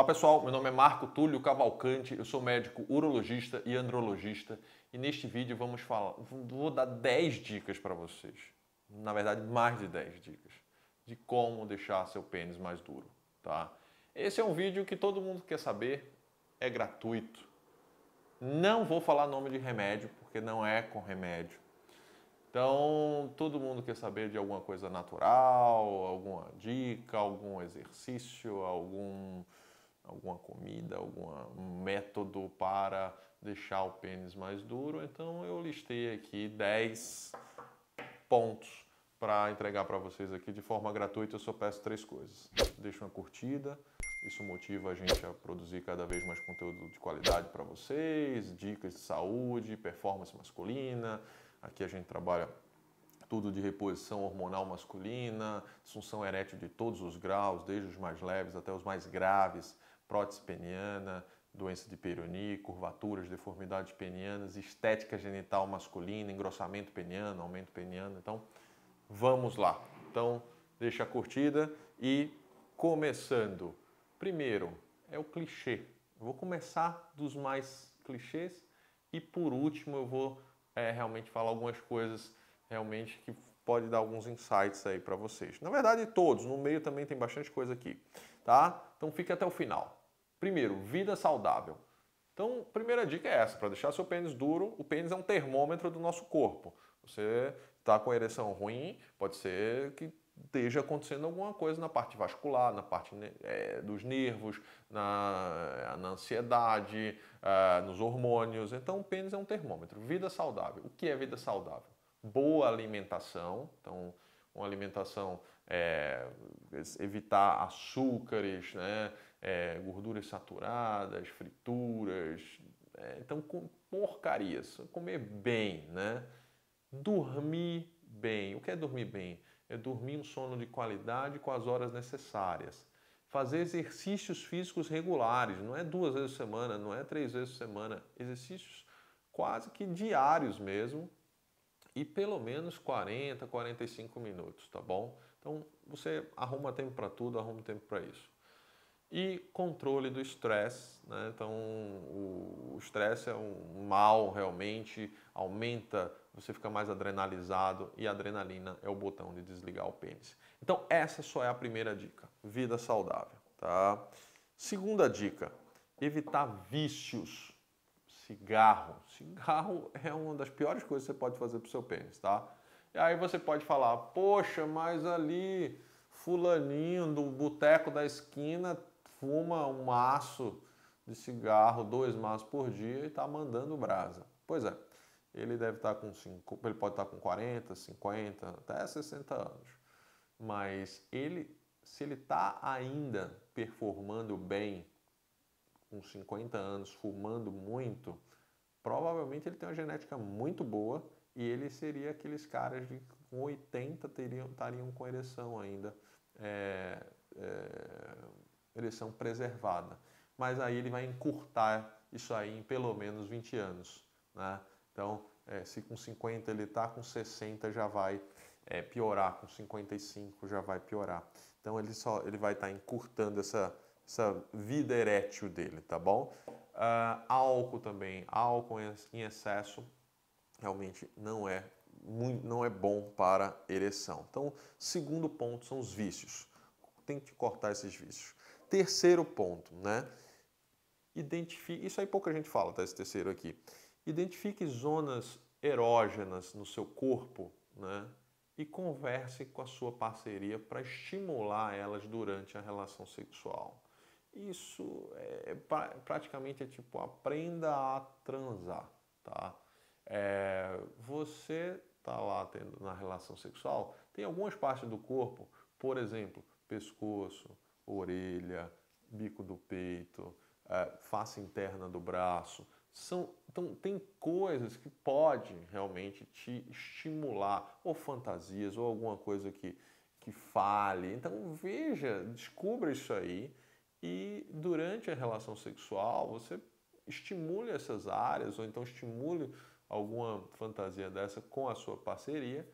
Olá pessoal, meu nome é Marco Túlio Cavalcante, eu sou médico urologista e andrologista e neste vídeo vamos falar, vou dar 10 dicas para vocês, na verdade mais de 10 dicas, de como deixar seu pênis mais duro, tá? Esse é um vídeo que todo mundo quer saber, é gratuito. Não vou falar nome de remédio, porque não é com remédio. Então, todo mundo quer saber de alguma coisa natural, alguma dica, algum exercício, algum alguma comida, algum método para deixar o pênis mais duro. Então eu listei aqui 10 pontos para entregar para vocês aqui de forma gratuita. Eu só peço três coisas. Deixa uma curtida, isso motiva a gente a produzir cada vez mais conteúdo de qualidade para vocês, dicas de saúde, performance masculina. Aqui a gente trabalha tudo de reposição hormonal masculina, disfunção erétil de todos os graus, desde os mais leves até os mais graves, prótese peniana, doença de Peyronie, curvaturas, deformidades penianas, estética genital masculina, engrossamento peniano, aumento peniano. Então, vamos lá. Então, deixa a curtida e começando. Primeiro é o clichê. Eu vou começar dos mais clichês e por último eu vou é, realmente falar algumas coisas realmente que pode dar alguns insights aí para vocês. Na verdade, todos, no meio também tem bastante coisa aqui, tá? Então fica até o final. Primeiro, vida saudável. Então, primeira dica é essa: para deixar seu pênis duro, o pênis é um termômetro do nosso corpo. Você está com ereção ruim, pode ser que esteja acontecendo alguma coisa na parte vascular, na parte é, dos nervos, na, na ansiedade, é, nos hormônios. Então, o pênis é um termômetro. Vida saudável. O que é vida saudável? Boa alimentação. Então, uma alimentação, é, evitar açúcares, né? é, gorduras saturadas, frituras, é, então com porcarias, comer bem, né? Dormir bem. O que é dormir bem? É dormir um sono de qualidade com as horas necessárias. Fazer exercícios físicos regulares, não é duas vezes por semana, não é três vezes por semana, exercícios quase que diários mesmo, e pelo menos 40, 45 minutos, tá bom? Então você arruma tempo para tudo, arruma tempo para isso. E controle do estresse, né? então o estresse é um mal realmente, aumenta, você fica mais adrenalizado e a adrenalina é o botão de desligar o pênis. Então essa só é a primeira dica, vida saudável, tá? Segunda dica, evitar vícios, cigarro. Cigarro é uma das piores coisas que você pode fazer para o seu pênis, tá? E aí você pode falar, poxa, mas ali fulaninho do boteco da esquina fuma um maço de cigarro, dois maços por dia e está mandando brasa. Pois é, ele deve estar tá com cinco, ele pode estar tá com 40, 50, até 60 anos. Mas ele, se ele está ainda performando bem com 50 anos, fumando muito, provavelmente ele tem uma genética muito boa e ele seria aqueles caras de com 80 teriam, estariam com ereção ainda. É, é, eleição preservada. Mas aí ele vai encurtar isso aí em pelo menos 20 anos. Né? Então, é, se com 50 ele está, com 60 já vai é, piorar, com 55 já vai piorar. Então, ele, só, ele vai estar tá encurtando essa, essa vida erétil dele, tá bom? Uh, álcool também, álcool em excesso realmente não é muito, não é bom para ereção. Então, segundo ponto são os vícios. Tem que cortar esses vícios. Terceiro ponto, né? Identifique, isso aí pouca gente fala, tá? Esse terceiro aqui. Identifique zonas erógenas no seu corpo, né? E converse com a sua parceria para estimular elas durante a relação sexual. Isso é, é praticamente é tipo aprenda a transar, tá? É, você tá lá tendo, na relação sexual, tem algumas partes do corpo, por exemplo, pescoço, orelha, bico do peito, é, face interna do braço. São, então, tem coisas que pode realmente te estimular, ou fantasias, ou alguma coisa que, que fale. Então, veja, descubra isso aí e durante a relação sexual você estimule essas áreas, ou então estimule alguma fantasia dessa com a sua parceria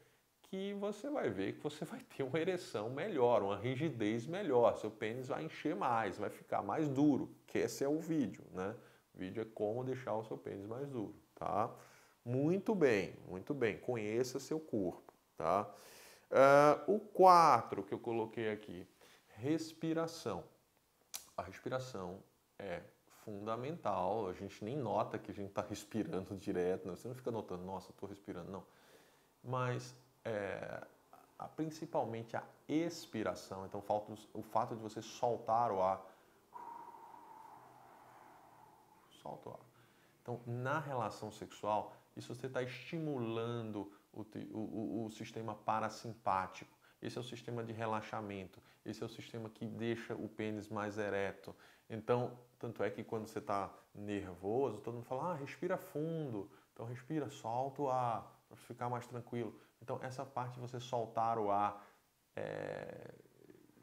que você vai ver que você vai ter uma ereção melhor, uma rigidez melhor, seu pênis vai encher mais, vai ficar mais duro, que esse é o vídeo, né? O vídeo é como deixar o seu pênis mais duro, tá? Muito bem, muito bem, conheça seu corpo, tá? Uh, o 4 que eu coloquei aqui, respiração. A respiração é fundamental, a gente nem nota que a gente está respirando direto, né? você não fica notando, nossa, estou respirando, não. Mas é, a, principalmente a expiração. Então, o fato de você soltar o ar. Solta o ar. Então, na relação sexual, isso você está estimulando o, o, o sistema parasimpático. Esse é o sistema de relaxamento. Esse é o sistema que deixa o pênis mais ereto. Então, tanto é que quando você está nervoso, todo mundo fala: ah, respira fundo. Então, respira, solta o ar para ficar mais tranquilo. Então, essa parte de você soltar o ar, é,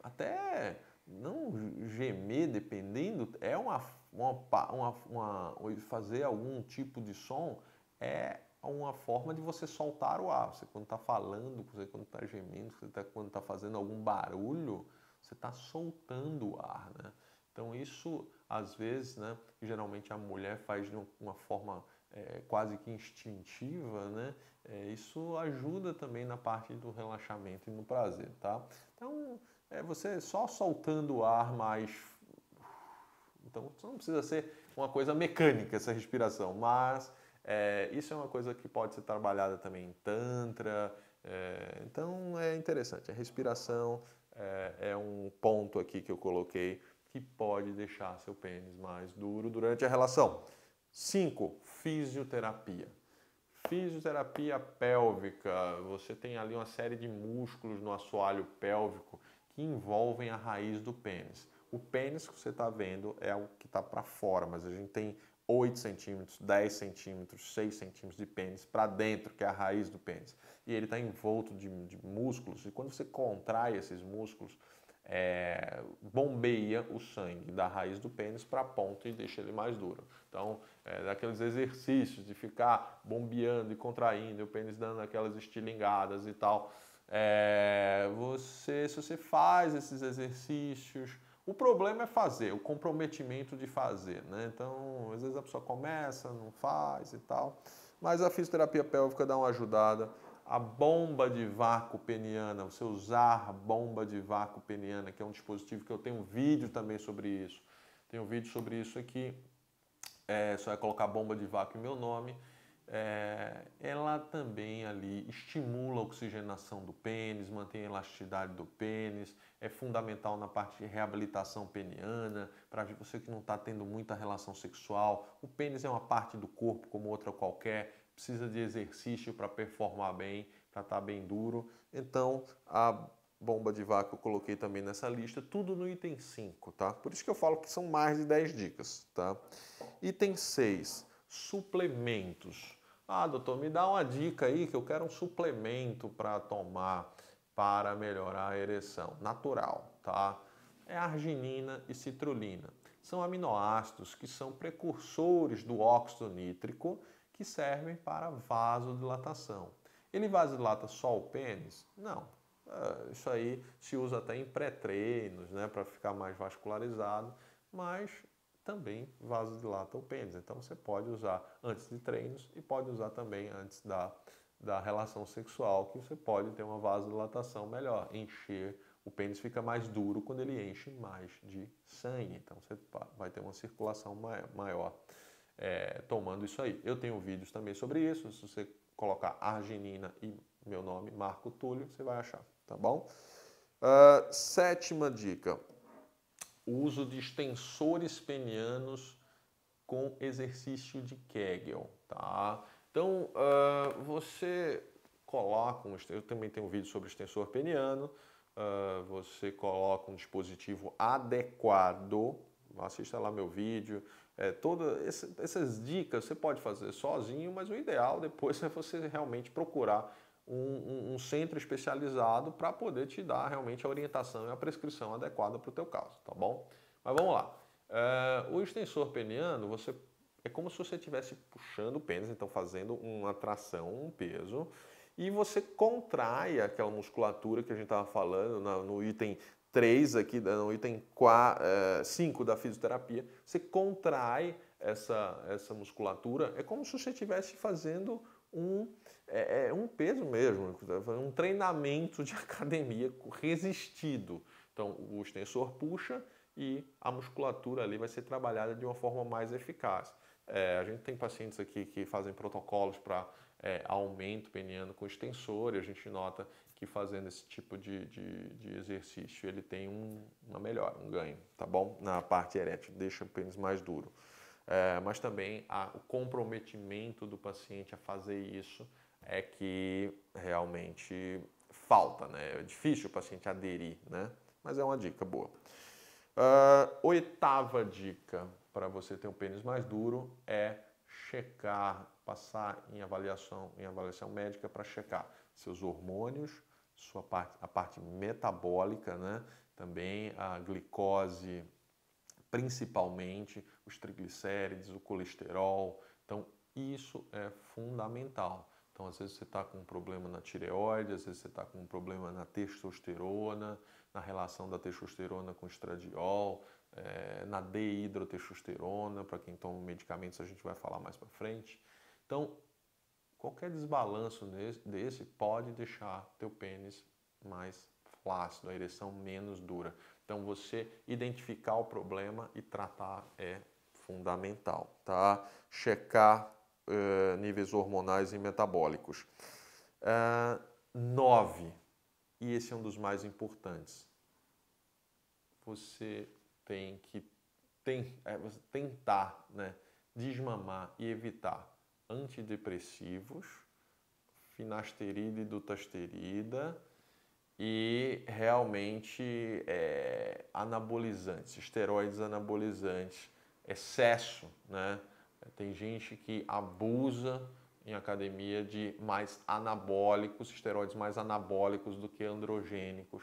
até não gemer, dependendo, é uma, uma, uma, uma, fazer algum tipo de som é uma forma de você soltar o ar. Você quando está falando, você quando está gemendo, você tá, quando está fazendo algum barulho, você está soltando o ar, né? Então isso às vezes, né? Geralmente a mulher faz de uma forma é, quase que instintiva, né? É, isso ajuda também na parte do relaxamento e no prazer, tá? Então, é você só soltando o ar mais. Então, não precisa ser uma coisa mecânica essa respiração, mas é, isso é uma coisa que pode ser trabalhada também em Tantra. É, então, é interessante. A respiração é, é um ponto aqui que eu coloquei que pode deixar seu pênis mais duro durante a relação. 5. Fisioterapia. Fisioterapia pélvica. Você tem ali uma série de músculos no assoalho pélvico que envolvem a raiz do pênis. O pênis que você está vendo é o que está para fora, mas a gente tem 8 centímetros, 10 centímetros, 6 centímetros de pênis para dentro, que é a raiz do pênis. E ele está envolto de, de músculos, e quando você contrai esses músculos, é, bombeia o sangue da raiz do pênis para a ponta e deixa ele mais duro. Então, é, daqueles exercícios de ficar bombeando e contraindo, e o pênis dando aquelas estilingadas e tal. É, você, se você faz esses exercícios, o problema é fazer, o comprometimento de fazer, né? Então, às vezes a pessoa começa, não faz e tal, mas a fisioterapia pélvica dá uma ajudada a bomba de vácuo peniana, você usar a bomba de vácuo peniana, que é um dispositivo que eu tenho um vídeo também sobre isso. Tem um vídeo sobre isso aqui. É, só é colocar bomba de vácuo em meu nome. É, ela também ali estimula a oxigenação do pênis, mantém a elasticidade do pênis, é fundamental na parte de reabilitação peniana, para você que não está tendo muita relação sexual. O pênis é uma parte do corpo como outra qualquer, precisa de exercício para performar bem, para estar tá bem duro. Então, a bomba de vácuo eu coloquei também nessa lista, tudo no item 5, tá? Por isso que eu falo que são mais de 10 dicas, tá? Item 6, suplementos. Ah, doutor, me dá uma dica aí que eu quero um suplemento para tomar para melhorar a ereção. Natural, tá? É arginina e citrulina. São aminoácidos que são precursores do óxido nítrico que servem para vasodilatação. Ele vasodilata só o pênis? Não. É, isso aí se usa até em pré-treinos, né, para ficar mais vascularizado, mas também vasodilata o pênis. Então você pode usar antes de treinos e pode usar também antes da, da relação sexual, que você pode ter uma vasodilatação melhor, encher o pênis fica mais duro quando ele enche mais de sangue, então você vai ter uma circulação maior é, tomando isso aí. Eu tenho vídeos também sobre isso. Se você colocar arginina e meu nome, Marco Túlio, você vai achar, tá bom? Uh, sétima dica: o uso de extensores penianos com exercício de Kegel, tá? Então, uh, você coloca um eu também tenho um vídeo sobre extensor peniano, uh, você coloca um dispositivo adequado assista lá meu vídeo. É, Todas essas dicas você pode fazer sozinho, mas o ideal depois é você realmente procurar um, um, um centro especializado para poder te dar realmente a orientação e a prescrição adequada para o teu caso, tá bom? Mas vamos lá. É, o extensor peniano, você é como se você estivesse puxando o pênis, então fazendo uma tração, um peso, e você contrai aquela musculatura que a gente estava falando no item 3 aqui, né, no item 4, 5 é, da fisioterapia, você contrai essa, essa musculatura. É como se você estivesse fazendo um, é, é um peso mesmo, um treinamento de academia resistido. Então, o extensor puxa e a musculatura ali vai ser trabalhada de uma forma mais eficaz. É, a gente tem pacientes aqui que fazem protocolos para é, aumento peniano com extensor e a gente nota que fazendo esse tipo de, de, de exercício ele tem um, uma melhora, um ganho, tá bom? Na parte erétil, deixa o pênis mais duro. É, mas também a, o comprometimento do paciente a fazer isso é que realmente falta, né? É difícil o paciente aderir, né? Mas é uma dica boa. Uh, oitava dica para você ter um pênis mais duro é checar, passar em avaliação, em avaliação médica para checar seus hormônios, sua parte, a parte metabólica, né? também a glicose, principalmente os triglicérides, o colesterol. Então, isso é fundamental. Então, às vezes você está com um problema na tireoide, às vezes você está com um problema na testosterona, na relação da testosterona com estradiol, é, na dehidrotestosterona, para quem toma medicamentos a gente vai falar mais para frente. Então, Qualquer desbalanço desse pode deixar teu pênis mais flácido, a ereção menos dura. Então você identificar o problema e tratar é fundamental, tá? Checar uh, níveis hormonais e metabólicos. Uh, nove, e esse é um dos mais importantes. Você tem que tem, é, eh, tentar né, desmamar e evitar antidepressivos, finasterida e dutasterida e realmente é, anabolizantes, esteroides anabolizantes, excesso, né? Tem gente que abusa em academia de mais anabólicos, esteroides mais anabólicos do que androgênicos,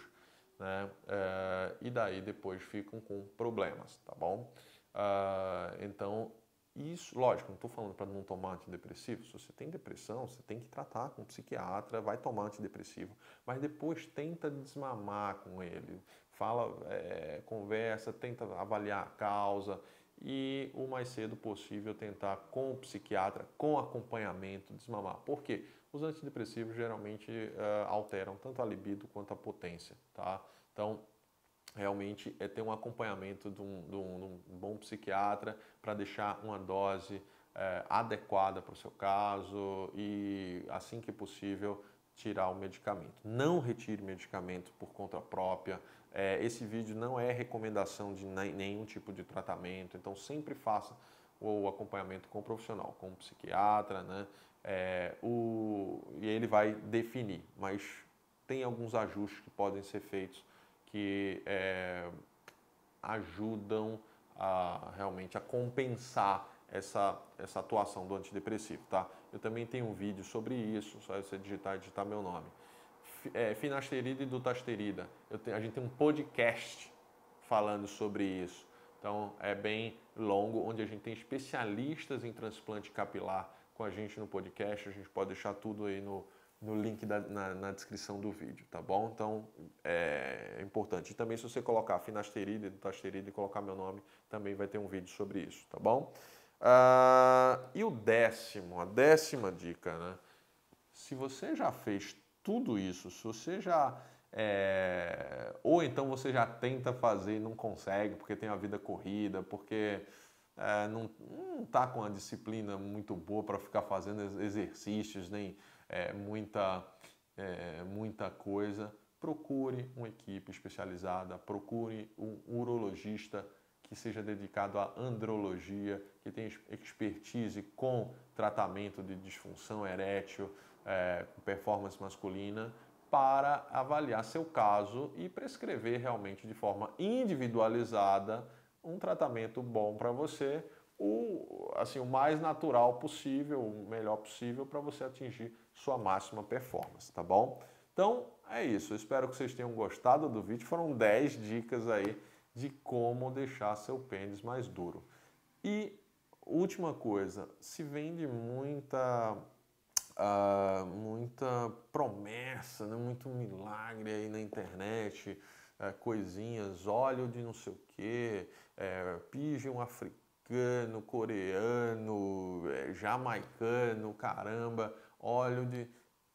né? É, e daí depois ficam com problemas, tá bom? Uh, então isso, lógico, não estou falando para não tomar antidepressivo. Se você tem depressão, você tem que tratar com um psiquiatra, vai tomar antidepressivo, mas depois tenta desmamar com ele, fala, é, conversa, tenta avaliar a causa e o mais cedo possível tentar com o psiquiatra, com acompanhamento, desmamar. Por quê? Os antidepressivos geralmente uh, alteram tanto a libido quanto a potência, tá? Então, realmente é ter um acompanhamento de um, de um, de um bom psiquiatra para deixar uma dose é, adequada para o seu caso e, assim que possível, tirar o medicamento. Não retire medicamento por conta própria. É, esse vídeo não é recomendação de nenhum tipo de tratamento, então sempre faça o acompanhamento com o profissional, com o psiquiatra, né? É, o, e ele vai definir, mas tem alguns ajustes que podem ser feitos que é, ajudam a, realmente a compensar essa, essa atuação do antidepressivo, tá? Eu também tenho um vídeo sobre isso, só você digitar digitar meu nome. F, é, finasterida e dutasterida, tenho, a gente tem um podcast falando sobre isso. Então é bem longo, onde a gente tem especialistas em transplante capilar com a gente no podcast, a gente pode deixar tudo aí no, no link da, na, na, descrição do vídeo, tá bom? Então é, é importante. E também se você colocar finasterida, dutasterida e colocar meu nome, também vai ter um vídeo sobre isso, tá bom? Ah, e o décimo, a décima dica, né? Se você já fez tudo isso, se você já é, ou então você já tenta fazer e não consegue porque tem a vida corrida, porque é, não está com a disciplina muito boa para ficar fazendo exercícios, nem é, muita, é, muita coisa, procure uma equipe especializada, procure um urologista que seja dedicado à andrologia, que tenha expertise com tratamento de disfunção erétil, é, performance masculina, para avaliar seu caso e prescrever realmente de forma individualizada um tratamento bom para você o, assim, o mais natural possível, o melhor possível para você atingir sua máxima performance, tá bom? Então é isso, Eu espero que vocês tenham gostado do vídeo. Foram 10 dicas aí de como deixar seu pênis mais duro. E última coisa, se vende muita uh, muita promessa, né? muito milagre aí na internet, eh, coisinhas, óleo de não sei o que, eh, é, pigeon africano coreano, é, jamaicano, caramba, óleo de.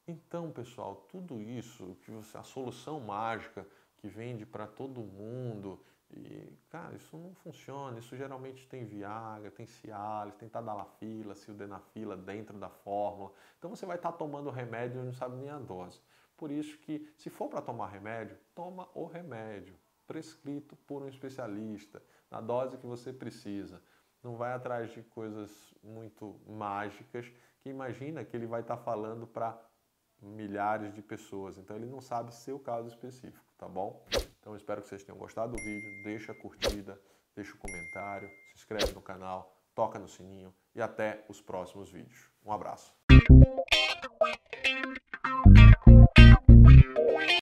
Então, pessoal, tudo isso, que você, a solução mágica que vende para todo mundo, e, cara, isso não funciona. Isso geralmente tem Viagra, tem Cialis, tem Tadalafila, Sildenafila dentro da fórmula. Então você vai estar tá tomando remédio e não sabe nem a dose. Por isso que, se for para tomar remédio, toma o remédio prescrito por um especialista, na dose que você precisa não vai atrás de coisas muito mágicas, que imagina que ele vai estar tá falando para milhares de pessoas. Então ele não sabe seu caso específico, tá bom? Então espero que vocês tenham gostado do vídeo, deixa a curtida, deixa o comentário, se inscreve no canal, toca no sininho e até os próximos vídeos. Um abraço.